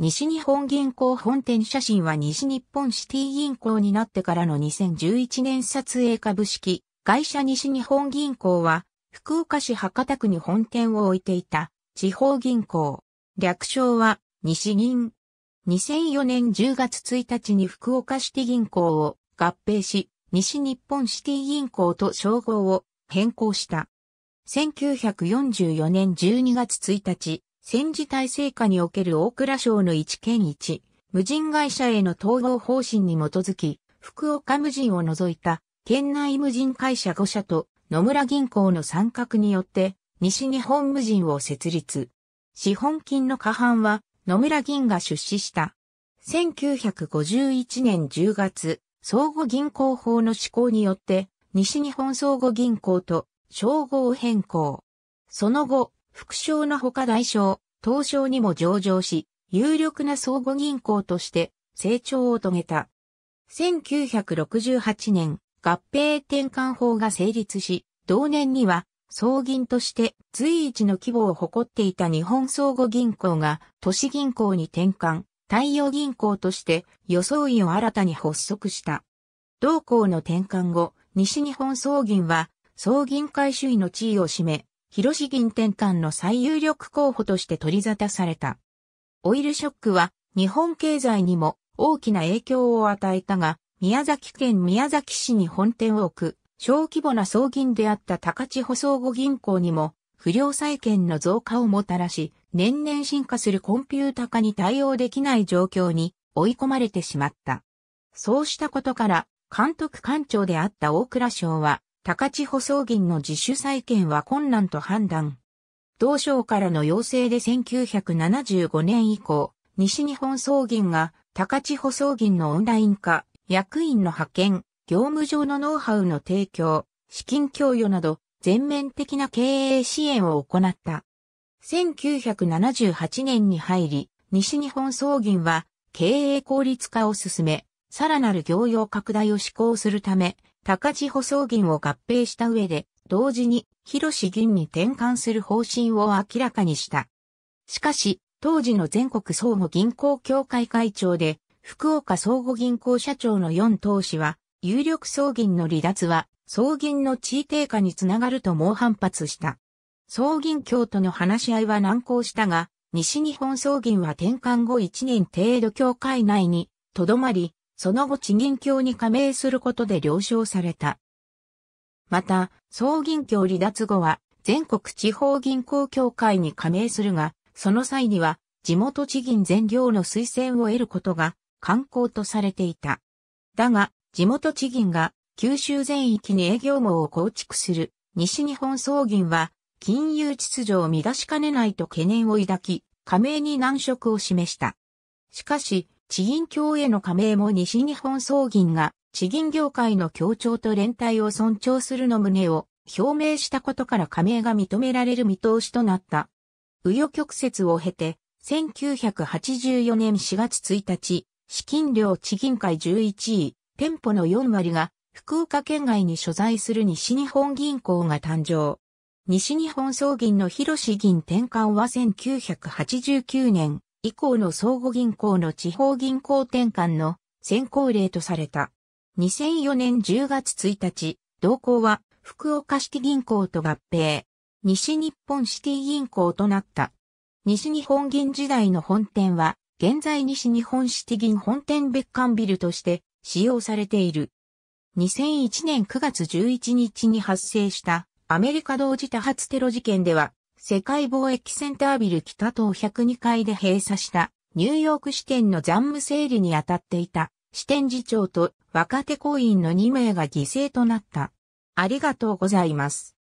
西日本銀行本店写真は西日本シティ銀行になってからの2011年撮影株式会社西日本銀行は福岡市博多区に本店を置いていた地方銀行。略称は西銀。2004年10月1日に福岡シティ銀行を合併し、西日本シティ銀行と称号を変更した。1944年12月1日、戦時体制下における大蔵省の一県一、無人会社への統合方針に基づき、福岡無人を除いた県内無人会社5社と野村銀行の参画によって西日本無人を設立。資本金の過半は野村銀が出資した。1951年10月、相互銀行法の施行によって西日本相互銀行と称号変更。その後、副賞のほか大賞、東賞にも上場し、有力な相互銀行として成長を遂げた。1968年、合併転換法が成立し、同年には、総銀として随一の規模を誇っていた日本相互銀行が都市銀行に転換、太陽銀行として予想位を新たに発足した。同行の転換後、西日本総銀は、総銀会主位の地位を占め、広市銀転換の最有力候補として取り沙汰された。オイルショックは日本経済にも大きな影響を与えたが、宮崎県宮崎市に本店を置く小規模な総銀であった高千穂総合銀行にも不良債権の増加をもたらし、年々進化するコンピュータ化に対応できない状況に追い込まれてしまった。そうしたことから、監督官庁であった大蔵省は、高千穂送銀の自主再建は困難と判断。同省からの要請で1975年以降、西日本総銀が高千穂送銀のオンライン化、役員の派遣、業務上のノウハウの提供、資金供与など全面的な経営支援を行った。1978年に入り、西日本総銀は経営効率化を進め、さらなる業用拡大を施行するため、高地保送銀を合併した上で、同時に広志銀に転換する方針を明らかにした。しかし、当時の全国相互銀行協会会長で、福岡相互銀行社長の四党氏は、有力総銀の離脱は、総銀の地位低下につながると猛反発した。総銀協との話し合いは難航したが、西日本総銀は転換後1年程度協会内に、とどまり、その後地銀協に加盟することで了承された。また、総銀協離脱後は、全国地方銀行協会に加盟するが、その際には、地元地銀全業の推薦を得ることが、慣行とされていた。だが、地元地銀が、九州全域に営業網を構築する、西日本総銀は、金融秩序を乱しかねないと懸念を抱き、加盟に難色を示した。しかし、地銀協への加盟も西日本総銀が地銀業界の協調と連帯を尊重するの旨を表明したことから加盟が認められる見通しとなった。紆余曲折を経て、1984年4月1日、資金量地銀会11位、店舗の4割が福岡県外に所在する西日本銀行が誕生。西日本総銀の広志銀転換は1989年、以降の相互銀行の地方銀行転換の先行例とされた。2004年10月1日、同行は福岡式銀行と合併、西日本シティ銀行となった。西日本銀時代の本店は、現在西日本シティ銀本店別館ビルとして使用されている。2001年9月11日に発生したアメリカ同時多発テロ事件では、世界貿易センタービル北棟102階で閉鎖したニューヨーク支店の残務整理に当たっていた支店次長と若手行員の2名が犠牲となった。ありがとうございます。